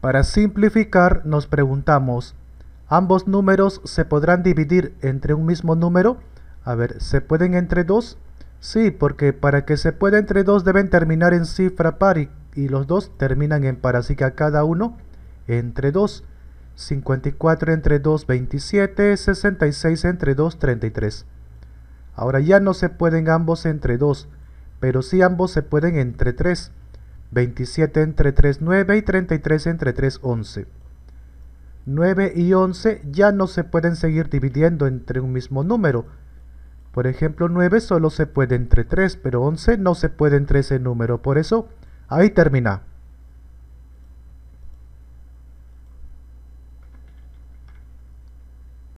Para simplificar nos preguntamos, ¿ambos números se podrán dividir entre un mismo número? A ver, ¿se pueden entre dos? Sí, porque para que se pueda entre dos deben terminar en cifra par y, los dos terminan en par, así que a cada uno entre 2. 54 entre 2, 27, 66 entre 2, 33. Ahora ya no se pueden ambos entre 2, pero sí ambos se pueden entre 3. 27 entre 3, 9 y 33 entre 3, 11. 9 y 11 ya no se pueden seguir dividiendo entre un mismo número. Por ejemplo, 9 solo se puede entre 3, pero 11 no se puede entre ese número. Por eso, ahí termina.